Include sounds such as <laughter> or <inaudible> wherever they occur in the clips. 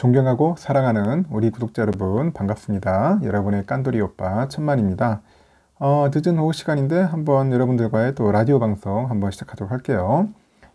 존경하고 사랑하는 우리 구독자 여러분 반갑습니다. 여러분의 깐돌이 오빠 천만입니다. 어, 늦은 오후 시간인데 한번 여러분들과의 또 라디오 방송 한번 시작하도록 할게요.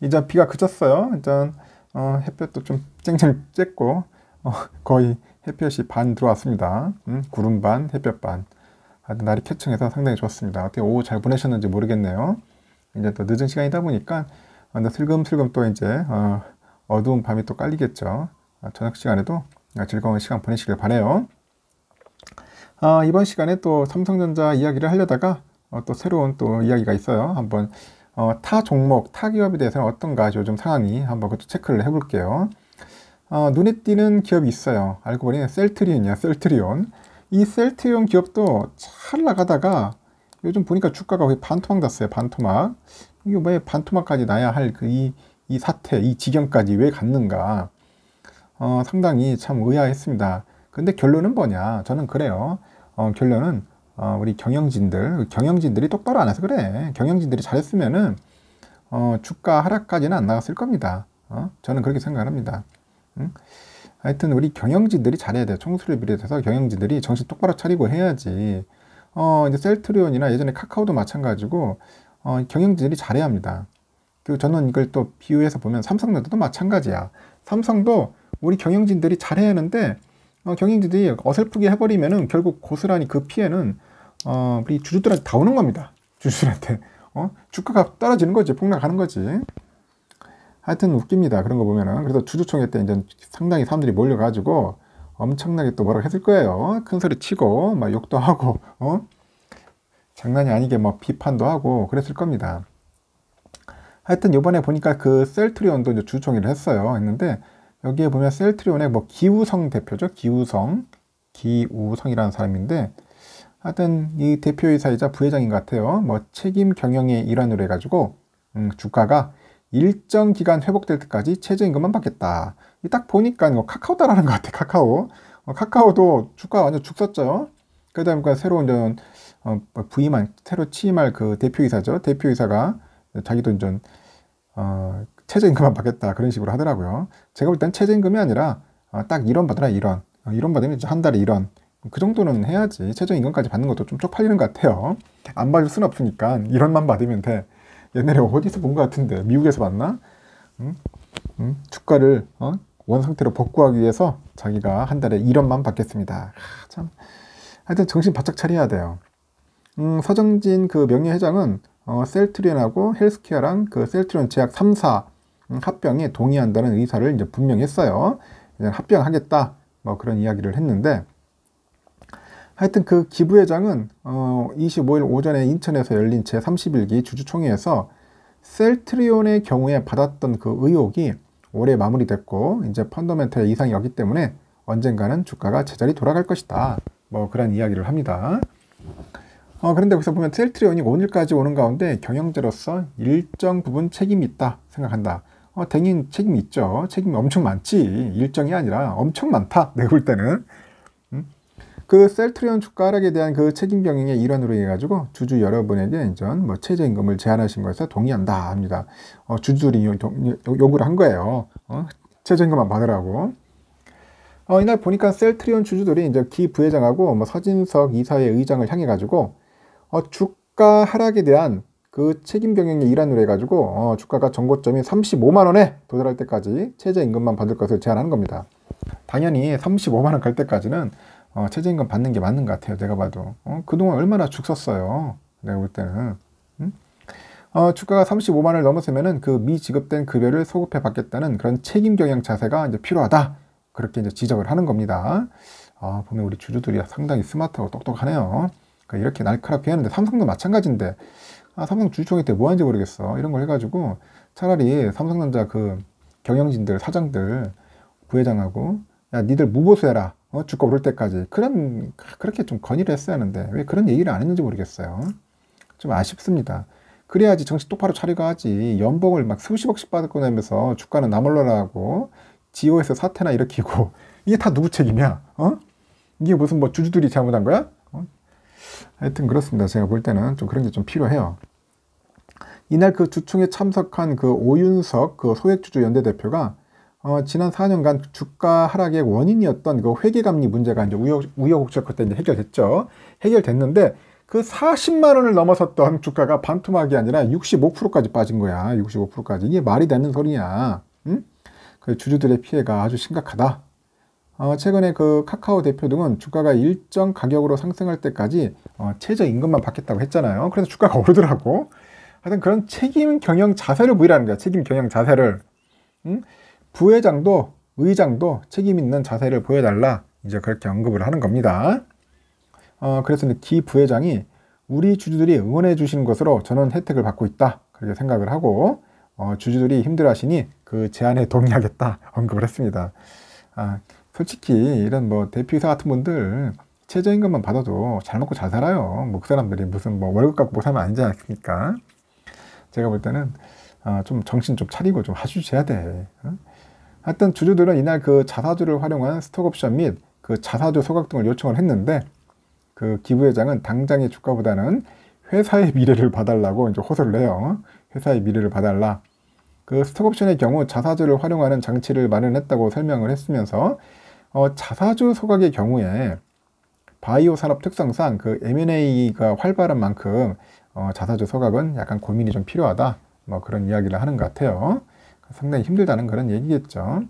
이제 비가 그쳤어요. 일단 어, 햇볕도 좀 쨍쨍 쬐고 어, 거의 햇볕이 반 들어왔습니다. 음, 구름 반, 햇볕 반. 하여튼 날이 쾌청해서 상당히 좋았습니다. 어떻게 오후 잘 보내셨는지 모르겠네요. 이제 또 늦은 시간이다 보니까 어, 슬금슬금 또 이제 어, 어두운 밤이 또 깔리겠죠. 아, 저녁 시간에도 즐거운 시간 보내시길 바래요. 아, 이번 시간에 또 삼성전자 이야기를 하려다가 어, 또 새로운 또 이야기가 있어요. 한번 어, 타 종목, 타 기업에 대해서는 어떤가 요즘 상황이 한번 그것도 체크를 해볼게요. 어, 눈에 띄는 기업이 있어요. 알고 보니 셀트리온이야, 셀트리온. 이 셀트리온 기업도 잘 나가다가 요즘 보니까 주가가 거의 반토막 났어요, 반토막. 이게 왜 반토막까지 나야 할 그이이 사태, 이 지경까지 왜 갔는가. 어, 상당히 참 의아했습니다. 근데 결론은 뭐냐? 저는 그래요. 어, 결론은 어, 우리 경영진들, 경영진들이 똑바로 안 해서 그래. 경영진들이 잘했으면은 어, 주가 하락까지는 안 나갔을 겁니다. 어? 저는 그렇게 생각합니다. 응? 하여튼 우리 경영진들이 잘해야 돼. 총수를 비롯해서 경영진들이 정신 똑바로 차리고 해야지. 어, 이제 셀트리온이나 예전에 카카오도 마찬가지고 어, 경영진들이 잘해야 합니다. 그리고 저는 이걸 또 비유해서 보면 삼성전자도 마찬가지야. 삼성도 우리 경영진들이 잘해야 하는데 어, 경영진들이 어설프게 해버리면은 결국 고스란히 그 피해는 어, 우리 주주들한테 다 오는 겁니다. 주주들한테 어? 주가가 떨어지는 거지 폭락하는 거지. 하여튼 웃깁니다. 그런 거 보면은 그래서 주주총회 때 이제 상당히 사람들이 몰려가지고 엄청나게 또 뭐라고 했을 거예요. 큰 소리 치고 막 욕도 하고 어? 장난이 아니게 막 비판도 하고 그랬을 겁니다. 하여튼 요번에 보니까 그 셀트리온도 이 주총회를 했어요. 했는데 여기에 보면 셀트리온의 뭐 기우성 대표죠. 기우성. 기우성이라는 사람인데 하여튼 이 대표이사이자 부회장인 것 같아요. 뭐 책임 경영의 일환으로 해가지고 음, 주가가 일정 기간 회복될 때까지 최저임금만 받겠다. 이 딱 보니까 이거 뭐 카카오다라는 것 같아. 카카오. 어, 카카오도 주가 완전 죽었죠. 그다음에까 새로 운 어, 뭐 부임한 새로 취임할 그 대표이사죠. 대표이사가 자기도 이제 어, 최저임금만 받겠다 그런 식으로 하더라고요. 제가 볼 땐 최저임금이 아니라 아, 딱 이런 받으라 이런 아, 1원 받으면 한 달에 이런 그 정도는 해야지 최저임금까지 받는 것도 좀 쪽팔리는 것 같아요. 안 받을 순 없으니까 이런만 받으면 돼. 옛날에 어디서 본 것 같은데 미국에서 봤나? 응? 응? 주가를 어? 원 상태로 복구하기 위해서 자기가 한 달에 1원만 받겠습니다. 하, 참 하여튼 정신 바짝 차려야 돼요. 음, 서정진 그 명예회장은 어, 셀트리온하고 헬스케어랑 그 셀트리온 제약 3사 합병에 동의한다는 의사를 이제 분명히 했어요. 합병하겠다 뭐 그런 이야기를 했는데 하여튼 그 기부회장은 어 25일 오전에 인천에서 열린 제31기 주주총회에서 셀트리온의 경우에 받았던 그 의혹이 올해 마무리됐고 이제 펀더멘털 이상이 었기 때문에 언젠가는 주가가 제자리 돌아갈 것이다. 뭐 그런 이야기를 합니다. 어, 그런데 여기서 보면 셀트리온이 오늘까지 오는 가운데 경영자로서 일정 부분 책임이 있다 생각한다. 어, 당연 책임이 있죠. 책임이 엄청 많지. 일정이 아니라 엄청 많다. <laughs> 내가 볼 때는. 음? 그 셀트리온 주가 하락에 대한 그 책임 경영의 일환으로 해가지고 주주 여러분에게 인전 뭐 최저임금을 제한하신 것에 동의한다 합니다. 어, 주주들이 요, 요, 요구를 한 거예요. 어? 최저임금만 받으라고. 어, 이날 보니까 셀트리온 주주들이 이제 기 부회장하고 뭐 서진석 이사의 의장을 향해 가지고 어, 주가 하락에 대한 그 책임 경영의 일환으로 해가지고 어, 주가가 전고점이 35만 원에 도달할 때까지 최저 임금만 받을 것을 제안하는 겁니다. 당연히 35만 원 갈 때까지는 어, 최저 임금 받는 게 맞는 것 같아요. 내가 봐도 어, 그동안 얼마나 죽었어요. 내가 볼 때는 음? 어, 주가가 35만 원을 넘었으면그 미지급된 급여를 소급해 받겠다는 그런 책임 경영 자세가 이제 필요하다. 그렇게 이제 지적을 하는 겁니다. 아, 보면 우리 주주들이 상당히 스마트하고 똑똑하네요. 그러니까 이렇게 날카롭게 하는데 삼성도 마찬가지인데 아, 삼성 주주총회 때뭐 하는지 모르겠어. 이런 걸 해가지고 차라리 삼성전자 그 경영진들, 사장들, 부회장하고 야, 니들 무보수해라. 어, 죽고 그럴 때까지. 그런, 그렇게 좀 건의를 했어야 하는데 왜 그런 얘기를 안 했는지 모르겠어요. 좀 아쉽습니다. 그래야지 정신 똑바로 차리고 하지. 연봉을 막 수십억씩 받고 내면서 주가는 나몰라라고 지오에서 사태나 일으키고 <laughs> 이게 다 누구 책임이야? 어? 이게 무슨 뭐 주주들이 잘못한 거야? 어? 하여튼 그렇습니다. 제가 볼 때는 좀 그런 게 좀 필요해요. 이날 그 주총에 참석한 그 오윤석 그 소액주주 연대 대표가 어, 지난 4년간 주가 하락의 원인이었던 그 회계감리 문제가 이제 우여, 우여곡절 끝에 이제 해결됐죠. 해결됐는데 그 40만 원을 넘어섰던 주가가 반토막이 아니라 65%까지 빠진 거야. 65%까지. 이게 말이 되는 소리냐. 응? 그 주주들의 피해가 아주 심각하다. 어, 최근에 그 카카오 대표 등은 주가가 일정 가격으로 상승할 때까지 어, 최저 임금만 받겠다고 했잖아요. 그래서 주가가 오르더라고. 하여튼 그런 책임 경영 자세를 보이라는 거야. 책임 경영 자세를. 응? 부회장도 의장도 책임 있는 자세를 보여달라. 이제 그렇게 언급을 하는 겁니다. 어, 그래서 기 부회장이 우리 주주들이 응원해 주시는 것으로 저는 혜택을 받고 있다. 그렇게 생각을 하고 어, 주주들이 힘들어하시니 그 제안에 동의하겠다 <laughs> 언급을 했습니다. 아, 솔직히 이런 뭐 대표이사 같은 분들 최저임금만 받아도 잘 먹고 잘 살아요. 목 사람들이 무슨 뭐 월급 갖고 못 뭐 살면 아니지 않습니까? 제가 볼 때는 아, 좀 정신 좀 차리고 좀 하주셔야 돼. 응? 어? 하여튼 주주들은 이날 그 자사주를 활용한 스톡옵션 및 그 자사주 소각 등을 요청을 했는데 그 기부회장은 당장의 주가보다는 회사의 <laughs> 미래를 봐달라고 이제 호소를 해요. 어? 회사의 미래를 봐달라. 그 스톡옵션의 경우 자사주를 활용하는 장치를 마련했다고 설명을 했으면서 어, 자사주 소각의 경우에 바이오 산업 특성상 그 M&A가 활발한 만큼 어, 자사주 소각은 약간 고민이 좀 필요하다. 뭐 그런 이야기를 하는 것 같아요. 상당히 힘들다는 그런 얘기겠죠.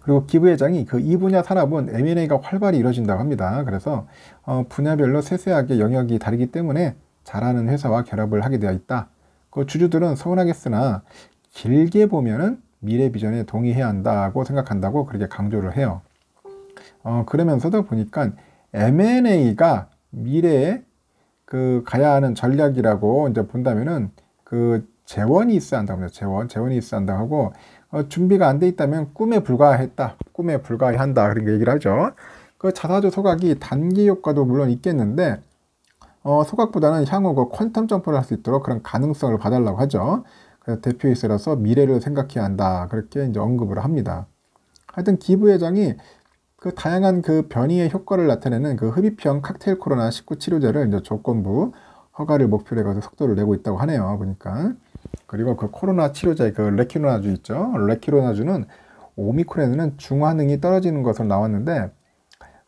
그리고 기부회장이 그 이 분야 산업은 M&A가 활발히 이루어진다고 합니다. 그래서 어, 분야별로 세세하게 영역이 다르기 때문에 잘하는 회사와 결합을 하게 되어 있다. 그 주주들은 서운하겠으나 길게 보면은 미래 비전에 동의해야 한다고 생각한다고 그렇게 강조를 해요. 어, 그러면서도 보니까 M&A가 미래에 그 가야 하는 전략이라고 이제 본다면은 그 재원이 있어야 한다고 합니다. 재원, 재원이 있어야 한다고 하고 어, 준비가 안 돼 있다면 꿈에 불과했다. 꿈에 불과한다. 그런 얘기를 하죠. 그 자사주 소각이 단기 효과도 물론 있겠는데 어, 소각보다는 향후 그 퀀텀 점프를 할 수 있도록 그런 가능성을 봐달라고 하죠. 그래서 대표이사라서 미래를 생각해야 한다. 그렇게 이제 언급을 합니다. 하여튼 기부 회장이 그 다양한 그 변이의 효과를 나타내는 그 흡입형 칵테일 코로나 19 치료제를 이제 조건부 허가를 목표로 해서 속도를 내고 있다고 하네요. 보니까 그리고 그 코로나 치료제 그 레키로나주 있죠. 레키로나주는 오미크론에는 중화능이 떨어지는 것으로 나왔는데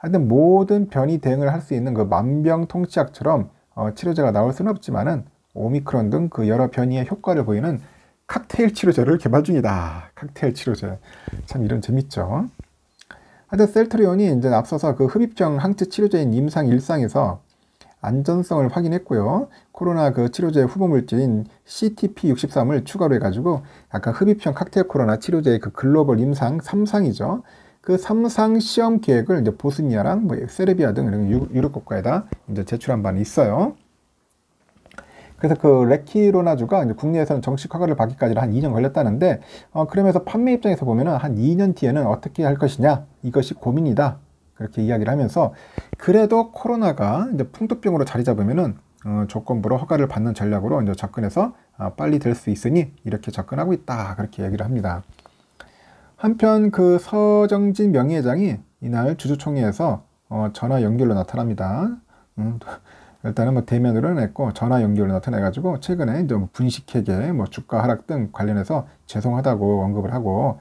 하여튼 모든 변이 대응을 할 수 있는 그 만병통치약처럼 어, 치료제가 나올 수는 없지만은 오미크론 등 그 여러 변이의 효과를 보이는 칵테일 치료제를 개발 중이다. 칵테일 치료제 참이런 재밌죠. 하여튼 셀트리온이 이제 앞서서 그 흡입증 항체 치료제인 임상 일상에서 안전성을 확인했고요. 코로나 그 치료제 후보 물질인 CTP63을 추가로 해가지고 아까 흡입형 칵테일 코로나 치료제의 그 글로벌 임상 3상이죠. 그 3상 시험 계획을 이제 보스니아랑 뭐 세르비아 등 이런 유럽 국가에다 이제 제출한 바는 있어요. 그래서 그 레키로나주가 국내에서는 정식 허가를 받기까지는 한 2년 걸렸다는데 어, 그러면서 판매 입장에서 보면한 2년 뒤에는 어떻게 할 것이냐 이것이 고민이다 그렇게 이야기를 하면서 그래도 코로나가 이제 풍토병으로 자리 잡으면은 어, 조건부로 허가를 받는 전략으로 이제 접근해서 아, 빨리 될 수 있으니 이렇게 접근하고 있다 그렇게 얘기를 합니다. 한편 그 서정진 명예회장이 이날 주주총회에서 어, 전화 연결로 나타납니다. 음, 일단은 뭐 대면으로 냈고 전화 연결을 나타내가지고 최근에 이제 뭐 분식회계 뭐 주가 하락 등 관련해서 죄송하다고 언급을 하고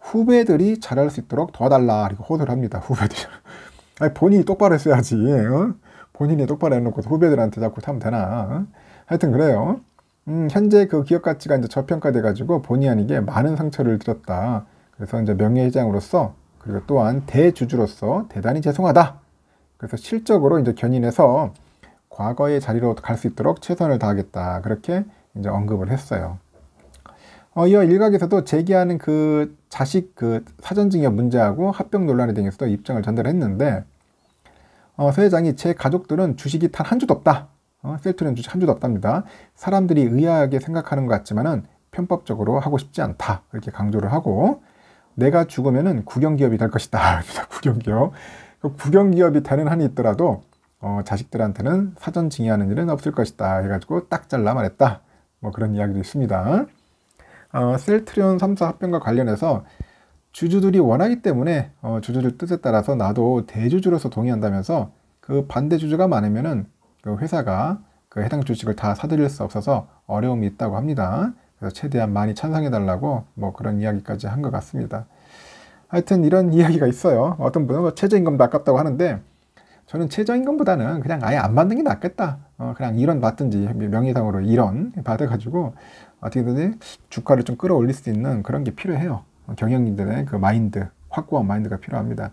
후배들이 잘할 수 있도록 도와달라 이렇게 호소를 합니다. 후배들 <laughs> 아니 본인이 똑바로 했어야지 어? 본인이 똑바로 해놓고 후배들한테 자꾸 타면 되나 어? 하여튼 그래요. 음, 현재 그 기업 가치가 이제 저평가돼가지고 본의 아니게 많은 상처를 드렸다. 그래서 이제 명예회장으로서 그리고 또한 대주주로서 대단히 죄송하다. 그래서 실적으로 이제 견인해서 과거의 자리로 갈 수 있도록 최선을 다하겠다. 그렇게 이제 언급을 했어요. 어, 이어 일각에서도 제기하는 그 자식 그 사전증여 문제하고 합병 논란에 대해서도 입장을 전달했는데 어, 서 회장이 제 가족들은 주식이 단 한 주도 없다. 어, 셀트리온 주식 한 주도 없답니다. 사람들이 의아하게 생각하는 것 같지만은 편법적으로 하고 싶지 않다. 이렇게 강조를 하고 내가 죽으면은 국영기업이 될 것이다. <laughs> 국영기업. 그 국영기업이 되는 한이 있더라도 어, 자식들한테는 사전 증여하는 일은 없을 것이다 해가지고 딱 잘라 말했다. 뭐 그런 이야기도 있습니다. 어, 셀트리온 3사 합병과 관련해서 주주들이 원하기 때문에 어, 주주들 뜻에 따라서 나도 대주주로서 동의한다면서 그 반대 주주가 많으면은 그 회사가 그 해당 주식을 다 사들일 수 없어서 어려움이 있다고 합니다. 그래서 최대한 많이 찬성해달라고 뭐 그런 이야기까지 한 것 같습니다. 하여튼 이런 <laughs> 이야기가 있어요. 어떤 분은 뭐 최저임금도 아깝다고 하는데 저는 최저임금보다는 그냥 아예 안 받는 게 낫겠다. 어, 그냥 이런 받든지 명의상으로 이런 받아가지고 어떻게든 지 주가를 좀 끌어올릴 수 있는 그런 게 필요해요. 경영인들의 그 마인드, 확고한 마인드가 필요합니다.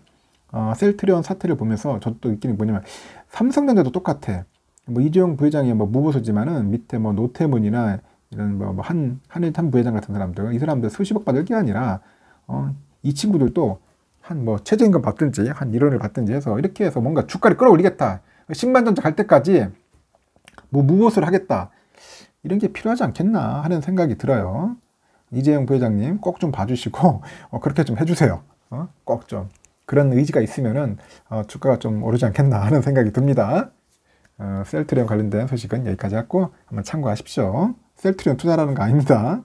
어, 셀트리온 사태를 보면서 저도 느끼는 뭐냐면 삼성전자도 똑같아. 뭐 이재용 부회장이 뭐 무보수지만은 밑에 뭐 노태문이나 이런 뭐한 뭐 한일 탄 부회장 같은 사람들 이 사람들 수십억 받을 게 아니라 어, 이 친구들도 한뭐 최저임금 받든지 한 1원을 받든지 해서 이렇게 해서 뭔가 주가를 끌어올리겠다. 1 신반전자 갈 때까지 뭐 무엇을 하겠다. 이런 게 필요하지 않겠나 하는 생각이 들어요. 이재용 부회장님 꼭 좀 봐주시고 <laughs> 어, 그렇게 좀 해주세요. 어? 꼭 좀. 그런 의지가 있으면은 어, 주가가 좀 오르지 않겠나 하는 생각이 듭니다. 어, 셀트리온 관련된 소식은 여기까지 하고 한번 참고하십시오. 셀트리온 투자라는 거 아닙니다.